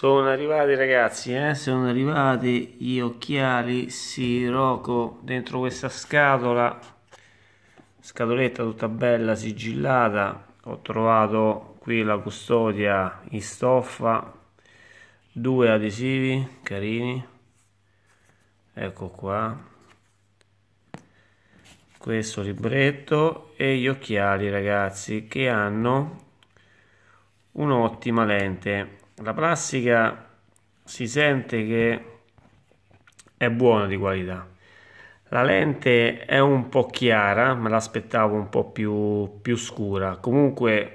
Sono arrivati ragazzi, eh? sono arrivati gli occhiali Sirocco dentro questa scatola, scatoletta tutta bella sigillata, ho trovato qui la custodia in stoffa, due adesivi carini, ecco qua, questo libretto e gli occhiali ragazzi che hanno un'ottima lente la plastica si sente che è buona di qualità la lente è un po' chiara me l'aspettavo un po' più, più scura comunque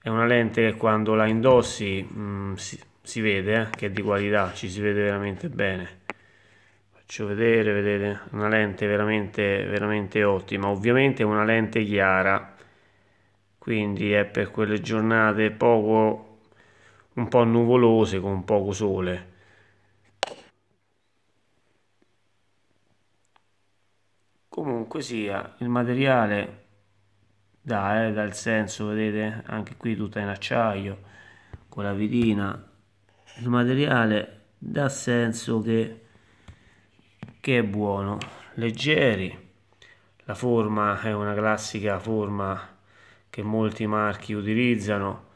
è una lente che quando la indossi mh, mm, si, si, vede eh, che è di qualità ci si vede veramente bene faccio vedere vedete una lente veramente veramente ottima ovviamente è una lente chiara quindi è per quelle giornate poco un po' nuvolose con poco sole. Comunque sia, il materiale dà, eh, dà il senso, vedete, anche qui tutta in acciaio, con la vitina. Il materiale dà senso che, che è buono, leggeri. La forma è una classica forma che molti marchi utilizzano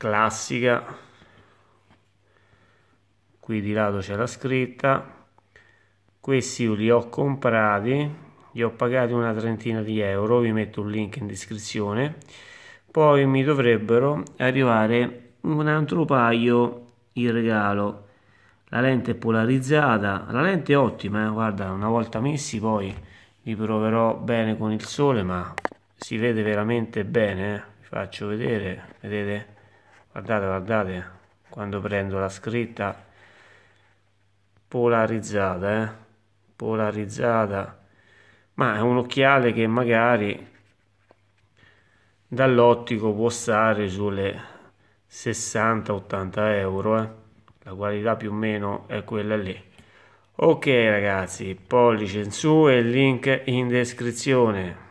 classica qui di lato c'è la scritta questi io li ho comprati li ho pagati una trentina di euro vi metto un link in descrizione poi mi dovrebbero arrivare un altro paio in regalo la lente polarizzata la lente è ottima eh? guarda una volta messi poi li proverò bene con il sole ma si vede veramente bene eh? vi faccio vedere vedete guardate guardate quando prendo la scritta polarizzata eh? polarizzata ma è un occhiale che magari dall'ottico può stare sulle 60-80 euro eh? la qualità più o meno è quella lì ok ragazzi pollice in su e link in descrizione